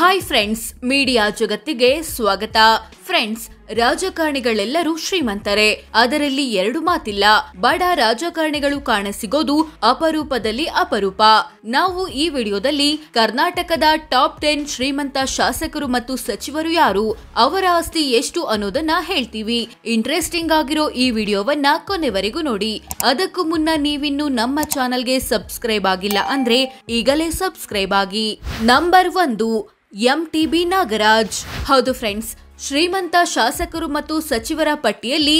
hi friends media ಜಗತ್ತಿಗೆ ಸ್ವಾಗತ friends ರಾಜಕಾರಣಿಗಳೆಲ್ಲರೂ ಶ್ರೀಮಂತರೇ ಅದರಲ್ಲಿ ಎರಡು ಮಾತಿಲ್ಲ ಬಡ ರಾಜಕಾರಣಿಗಳು ಕಾಣಸಿಗೋದು ಅಪರೂಪದಲ್ಲಿ ಅಪರೂಪ ನಾವು ಈ ವಿಡಿಯೋದಲ್ಲಿ ಕರ್ನಾಟಕದ ಟಾಪ್ ಟೆನ್ ಶ್ರೀಮಂತ ಶಾಸಕರು ಮತ್ತು ಸಚಿವರು ಯಾರು ಅವರ ಆಸ್ತಿ ಎಷ್ಟು ಅನ್ನೋದನ್ನ ಹೇಳ್ತೀವಿ ಇಂಟ್ರೆಸ್ಟಿಂಗ್ ಆಗಿರೋ ಈ ವಿಡಿಯೋವನ್ನ ಕೊನೆವರೆಗೂ ನೋಡಿ ಅದಕ್ಕೂ ಮುನ್ನ ನೀವಿನ್ನು ನಮ್ಮ ಚಾನೆಲ್ಗೆ ಸಬ್ಸ್ಕ್ರೈಬ್ ಆಗಿಲ್ಲ ಅಂದ್ರೆ ಈಗಲೇ ಸಬ್ಸ್ಕ್ರೈಬ್ ಆಗಿ ನಂಬರ್ ಒಂದು ಎಂ ನಾಗರಾಜ್ ಹೌದು ಫ್ರೆಂಡ್ಸ್ ಶ್ರೀಮಂತ ಶಾಸಕರು ಮತ್ತು ಸಚಿವರ ಪಟ್ಟಿಯಲ್ಲಿ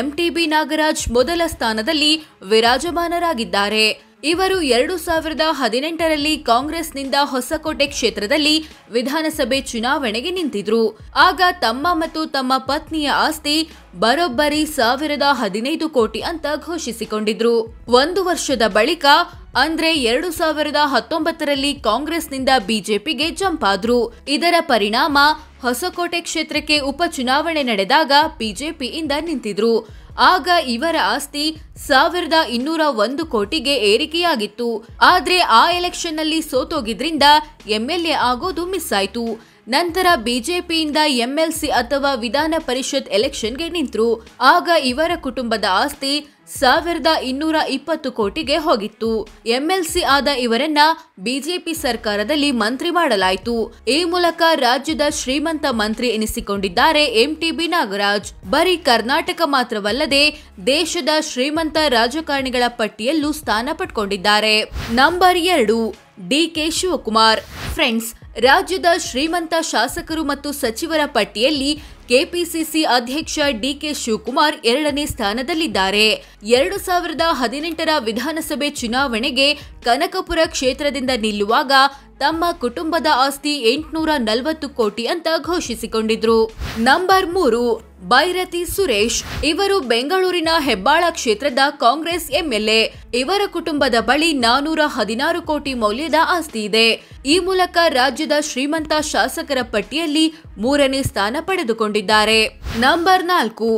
ಎಂಟಿಬಿ ನಾಗರಾಜ್ ಮೊದಲ ಸ್ಥಾನದಲ್ಲಿ ವಿರಾಜಮಾನರಾಗಿದ್ದಾರೆ ಇವರು ಎರಡು ಸಾವಿರದ ಹದಿನೆಂಟರಲ್ಲಿ ಕಾಂಗ್ರೆಸ್ನಿಂದ ಹೊಸಕೋಟೆ ಕ್ಷೇತ್ರದಲ್ಲಿ ವಿಧಾನಸಭೆ ಚುನಾವಣೆಗೆ ನಿಂತಿದ್ರು ಆಗ ತಮ್ಮ ಮತ್ತು ತಮ್ಮ ಪತ್ನಿಯ ಆಸ್ತಿ ಬರೋಬ್ಬರಿ ಸಾವಿರದ ಹದಿನೈದು ಕೋಟಿ ಅಂತ ಘೋಷಿಸಿಕೊಂಡಿದ್ರು ಒಂದು ವರ್ಷದ ಬಳಿಕ ಅಂದ್ರೆ ಎರಡು ಸಾವಿರದ ಹತ್ತೊಂಬತ್ತರಲ್ಲಿ ಕಾಂಗ್ರೆಸ್ನಿಂದ ಬಿಜೆಪಿಗೆ ಜಂಪ್ ಆದ್ರು ಇದರ ಪರಿಣಾಮ ಹೊಸಕೋಟೆ ಕ್ಷೇತ್ರಕ್ಕೆ ಉಪಚುನಾವಣೆ ನಡೆದಾಗ ಬಿಜೆಪಿಯಿಂದ ನಿಂತಿದ್ರು ಆಗ ಇವರ ಆಸ್ತಿ ಸಾವಿರದ ಇನ್ನೂರ ಒಂದು ಕೋಟಿಗೆ ಏರಿಕೆಯಾಗಿತ್ತು ಆದ್ರೆ ಆ ನಲ್ಲಿ ಸೋತೋಗಿದ್ರಿಂದ ಎಂಎಲ್ಎ ಆಗೋದು ಮಿಸ್ ಆಯ್ತು ನಂತರ ಬಿಜೆಪಿಯಿಂದ ಎಂಎಲ್ಸಿ ಅಥವಾ ವಿಧಾನ ಪರಿಷತ್ ಎಲೆಕ್ಷನ್ಗೆ ನಿಂತರು ಆಗ ಇವರ ಕುಟುಂಬದ ಆಸ್ತಿ ಸಾವಿರದ ಇನ್ನೂರ ಇಪ್ಪತ್ತು ಕೋಟಿಗೆ ಹೋಗಿತ್ತು ಎಂಎಲ್ಸಿ ಆದ ಇವರನ್ನ ಬಿಜೆಪಿ ಸರ್ಕಾರದಲ್ಲಿ ಮಂತ್ರಿ ಮಾಡಲಾಯಿತು ಈ ಮೂಲಕ ರಾಜ್ಯದ ಶ್ರೀಮಂತ ಮಂತ್ರಿ ಎನಿಸಿಕೊಂಡಿದ್ದಾರೆ ಎಂಟಿಬಿ ನಾಗರಾಜ್ ಬರೀ ಕರ್ನಾಟಕ ಮಾತ್ರವಲ್ಲದೆ ದೇಶದ ಶ್ರೀಮಂತ ರಾಜಕಾರಣಿಗಳ ಪಟ್ಟಿಯಲ್ಲೂ ಸ್ಥಾನ ಪಡ್ಕೊಂಡಿದ್ದಾರೆ ನಂಬರ್ ಎರಡು ಡಿ ಕೆ ಶಿವಕುಮಾರ್ ಫ್ರೆಂಡ್ಸ್ ರಾಜ್ಯದ ಶ್ರೀಮಂತ ಶಾಸಕರು ಮತ್ತು ಸಚಿವರ ಪಟ್ಟಿಯಲ್ಲಿ ಕೆಪಿಸಿಸಿ ಅಧ್ಯಕ್ಷ ಡಿಕೆ ಶಿವಕುಮಾರ್ ಎರಡನೇ ಸ್ಥಾನದಲ್ಲಿದ್ದಾರೆ ಎರಡು ಸಾವಿರದ ಹದಿನೆಂಟರ ವಿಧಾನಸಭೆ ಚುನಾವಣೆಗೆ ಕನಕಪುರ ಕ್ಷೇತ್ರದಿಂದ ನಿಲ್ಲುವಾಗ ತಮ್ಮ ಕುಟುಂಬದ ಆಸ್ತಿ ಎಂಟುನೂರ ನಲವತ್ತು ಕೋಟಿ ಅಂತ ಘೋಷಿಸಿಕೊಂಡಿದ್ರು ನಂಬರ್ ಮೂರು ಬೈರತಿ ಸುರೇಶ್ ಇವರು ಬೆಂಗಳೂರಿನ ಹೆಬ್ಬಾಳ ಕ್ಷೇತ್ರದ ಕಾಂಗ್ರೆಸ್ ಎಂಎಲ್ಎ ಇವರ ಕುಟುಂಬದ ಬಳಿ ನಾನೂರ ಹದಿನಾರು ಕೋಟಿ ಮೌಲ್ಯದ ಆಸ್ತಿ ಇದೆ ಈ ಮೂಲಕ ರಾಜ್ಯದ ಶ್ರೀಮಂತ ಶಾಸಕರ ಪಟ್ಟಿಯಲ್ಲಿ ಮೂರನೇ ಸ್ಥಾನ ಪಡೆದುಕೊಂಡಿದ್ದಾರೆ ನಂಬರ್ ನಾಲ್ಕು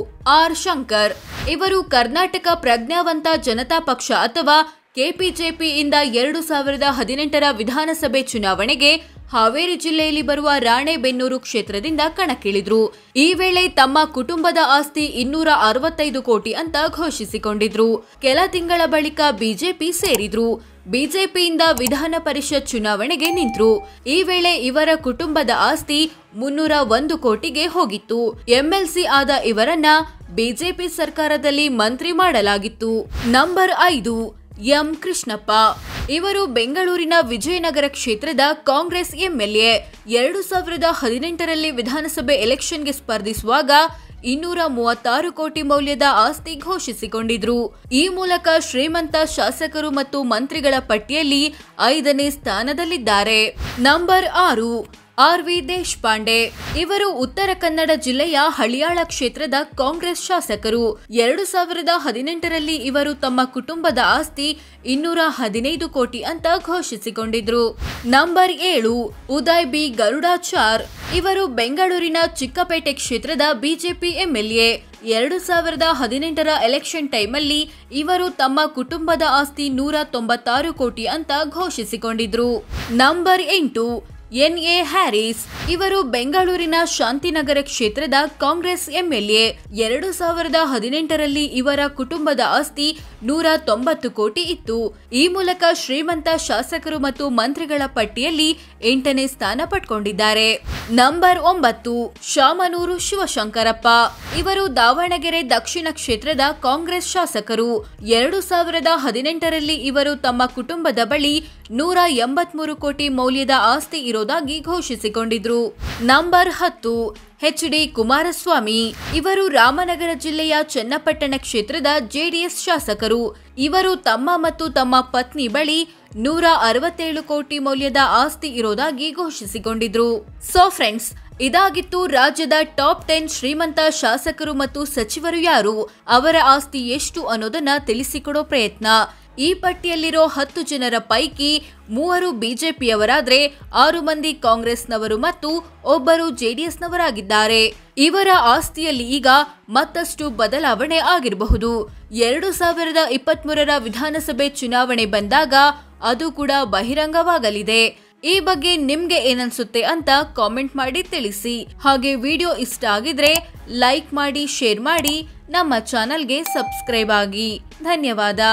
ಆರ್ ಶಂಕರ್ ಇವರು ಕರ್ನಾಟಕ ಪ್ರಜ್ಞಾವಂತ ಜನತಾ ಪಕ್ಷ ಅಥವಾ ಕೆಪಿಜೆಪಿಯಿಂದ ಎರಡು ಸಾವಿರದ ಹದಿನೆಂಟರ ವಿಧಾನಸಭೆ ಚುನಾವಣೆಗೆ ಹಾವೇರಿ ಜಿಲ್ಲೆಯಲ್ಲಿ ಬರುವ ರಾಣೆಬೆನ್ನೂರು ಕ್ಷೇತ್ರದಿಂದ ಕಣಕ್ಕಿಳಿದ್ರು ಈ ವೇಳೆ ತಮ್ಮ ಕುಟುಂಬದ ಆಸ್ತಿ ಇನ್ನೂರ ಅರವತ್ತೈದು ಕೋಟಿ ಅಂತ ಘೋಷಿಸಿಕೊಂಡಿದ್ರು ಕೆಲ ತಿಂಗಳ ಬಳಿಕ ಬಿಜೆಪಿ ಸೇರಿದ್ರು ಬಿಜೆಪಿಯಿಂದ ವಿಧಾನ ಪರಿಷತ್ ಚುನಾವಣೆಗೆ ನಿಂತ್ರು ಈ ವೇಳೆ ಇವರ ಕುಟುಂಬದ ಆಸ್ತಿ ಮುನ್ನೂರ ಒಂದು ಕೋಟಿಗೆ ಹೋಗಿತ್ತು ಎಂಎಲ್ಸಿ ಆದ ಇವರನ್ನ ಬಿಜೆಪಿ ಸರ್ಕಾರದಲ್ಲಿ ಮಂತ್ರಿ ಮಾಡಲಾಗಿತ್ತು ನಂಬರ್ ಐದು ಎಂ ಕೃಷ್ಣಪ್ಪ ಇವರು ಬೆಂಗಳೂರಿನ ವಿಜಯನಗರ ಕ್ಷೇತ್ರದ ಕಾಂಗ್ರೆಸ್ ಎಂಎಲ್ಎ ಎರಡು ಸಾವಿರದ ಹದಿನೆಂಟರಲ್ಲಿ ವಿಧಾನಸಭೆ ಎಲೆಕ್ಷನ್ಗೆ ಸ್ಪರ್ಧಿಸುವಾಗ ಇನ್ನೂರ ಮೂವತ್ತಾರು ಕೋಟಿ ಮೌಲ್ಯದ ಆಸ್ತಿ ಘೋಷಿಸಿಕೊಂಡಿದ್ರು ಈ ಮೂಲಕ ಶ್ರೀಮಂತ ಶಾಸಕರು ಮತ್ತು ಮಂತ್ರಿಗಳ ಪಟ್ಟಿಯಲ್ಲಿ ಐದನೇ ಸ್ಥಾನದಲ್ಲಿದ್ದಾರೆ ನಂಬರ್ ಆರು ಆರ್ ವಿ ದೇಶಪಾಂಡೆ ಇವರು ಉತ್ತರ ಕನ್ನಡ ಜಿಲ್ಲೆಯ ಹಳಿಯಾಳ ಕ್ಷೇತ್ರದ ಕಾಂಗ್ರೆಸ್ ಶಾಸಕರು ಎರಡು ಸಾವಿರದ ಹದಿನೆಂಟರಲ್ಲಿ ಇವರು ತಮ್ಮ ಕುಟುಂಬದ ಆಸ್ತಿ ಇನ್ನೂರ ಹದಿನೈದು ಕೋಟಿ ಅಂತ ಘೋಷಿಸಿಕೊಂಡಿದ್ರು ನಂಬರ್ ಏಳು ಉದಯ್ ಬಿ ಗರುಡಾಚಾರ್ ಇವರು ಬೆಂಗಳೂರಿನ ಚಿಕ್ಕಪೇಟೆ ಕ್ಷೇತ್ರದ ಬಿಜೆಪಿ ಎಂಎಲ್ಎ ಎರಡು ಸಾವಿರದ ಹದಿನೆಂಟರ ಎಲೆಕ್ಷನ್ ಟೈಮಲ್ಲಿ ಇವರು ತಮ್ಮ ಕುಟುಂಬದ ಆಸ್ತಿ ನೂರ ತೊಂಬತ್ತಾರು ಕೋಟಿ ಅಂತ ಘೋಷಿಸಿಕೊಂಡಿದ್ರು ನಂಬರ್ ಎಂಟು ಎನ್ ಎ ಹ್ಯಾರಿಸ್ ಇವರು ಬೆಂಗಳೂರಿನ ಶಾಂತಿನಗರ ಕ್ಷೇತ್ರದ ಕಾಂಗ್ರೆಸ್ ಎಂಎಲ್ಎ ಎರಡು ಸಾವಿರದ ಹದಿನೆಂಟರಲ್ಲಿ ಇವರ ಕುಟುಂಬದ ಆಸ್ತಿ ನೂರ ತೊಂಬತ್ತು ಕೋಟಿ ಇತ್ತು ಈ ಮೂಲಕ ಶ್ರೀಮಂತ ಶಾಸಕರು ಮತ್ತು ಮಂತ್ರಿಗಳ ಪಟ್ಟಿಯಲ್ಲಿ ಎಂಟನೇ ಸ್ಥಾನ ಪಡ್ಕೊಂಡಿದ್ದಾರೆ ನಂಬರ್ ಒಂಬತ್ತು ಶಾಮನೂರು ಶಿವಶಂಕರಪ್ಪ ಇವರು ದಾವಣಗೆರೆ ದಕ್ಷಿಣ ಕ್ಷೇತ್ರದ ಕಾಂಗ್ರೆಸ್ ಶಾಸಕರು ಎರಡು ಸಾವಿರದ ಹದಿನೆಂಟರಲ್ಲಿ ಇವರು ತಮ್ಮ ಕುಟುಂಬದ ಬಳಿ ನೂರ ಎಂಬತ್ಮೂರು ಕೋಟಿ ಮೌಲ್ಯದ ಆಸ್ತಿ ಇರೋದಾಗಿ ಘೋಷಿಸಿಕೊಂಡಿದ್ರು ನಂಬರ್ ಹತ್ತು ಎಚ್ ಡಿ ಕುಮಾರಸ್ವಾಮಿ ಇವರು ರಾಮನಗರ ಜಿಲ್ಲೆಯ ಚನ್ನಪಟ್ಟಣ ಕ್ಷೇತ್ರದ ಜೆಡಿಎಸ್ ಶಾಸಕರು ಇವರು ತಮ್ಮ ಮತ್ತು ತಮ್ಮ ಪತ್ನಿ ಬಳಿ ನೂರ ಅರವತ್ತೇಳು ಕೋಟಿ ಮೌಲ್ಯದ ಆಸ್ತಿ ಇರೋದಾಗಿ ಘೋಷಿಸಿಕೊಂಡಿದ್ರು ಸೊ ಫ್ರೆಂಡ್ಸ್ ಇದಾಗಿತ್ತು ರಾಜ್ಯದ ಟಾಪ್ ಟೆನ್ ಶ್ರೀಮಂತ ಶಾಸಕರು ಮತ್ತು ಸಚಿವರು ಯಾರು ಅವರ ಆಸ್ತಿ ಎಷ್ಟು ಅನ್ನೋದನ್ನ ತಿಳಿಸಿಕೊಡೋ ಪ್ರಯತ್ನ ಈ ಪಟ್ಟಿಯಲ್ಲಿರೋ ಹತ್ತು ಜನರ ಪೈಕಿ ಮೂವರು ಬಿಜೆಪಿಯವರಾದ್ರೆ ಆರು ಮಂದಿ ಕಾಂಗ್ರೆಸ್ನವರು ಮತ್ತು ಒಬ್ಬರು ಜೆಡಿಎಸ್ನವರಾಗಿದ್ದಾರೆ ಇವರ ಆಸ್ತಿಯಲ್ಲಿ ಈಗ ಮತ್ತಷ್ಟು ಬದಲಾವಣೆ ಆಗಿರಬಹುದು ಎರಡು ಸಾವಿರದ ಇಪ್ಪತ್ಮೂರರ ವಿಧಾನಸಭೆ ಚುನಾವಣೆ ಬಂದಾಗ ಅದು ಕೂಡ ಬಹಿರಂಗವಾಗಲಿದೆ ಈ ಬಗ್ಗೆ ನಿಮ್ಗೆ ಏನನ್ಸುತ್ತೆ ಅಂತ ಕಾಮೆಂಟ್ ಮಾಡಿ ತಿಳಿಸಿ ಹಾಗೆ ವಿಡಿಯೋ ಇಷ್ಟ ಆಗಿದ್ರೆ ಲೈಕ್ ಮಾಡಿ ಶೇರ್ ಮಾಡಿ ನಮ್ಮ ಚಾನಲ್ಗೆ ಸಬ್ಸ್ಕ್ರೈಬ್ ಆಗಿ ಧನ್ಯವಾದ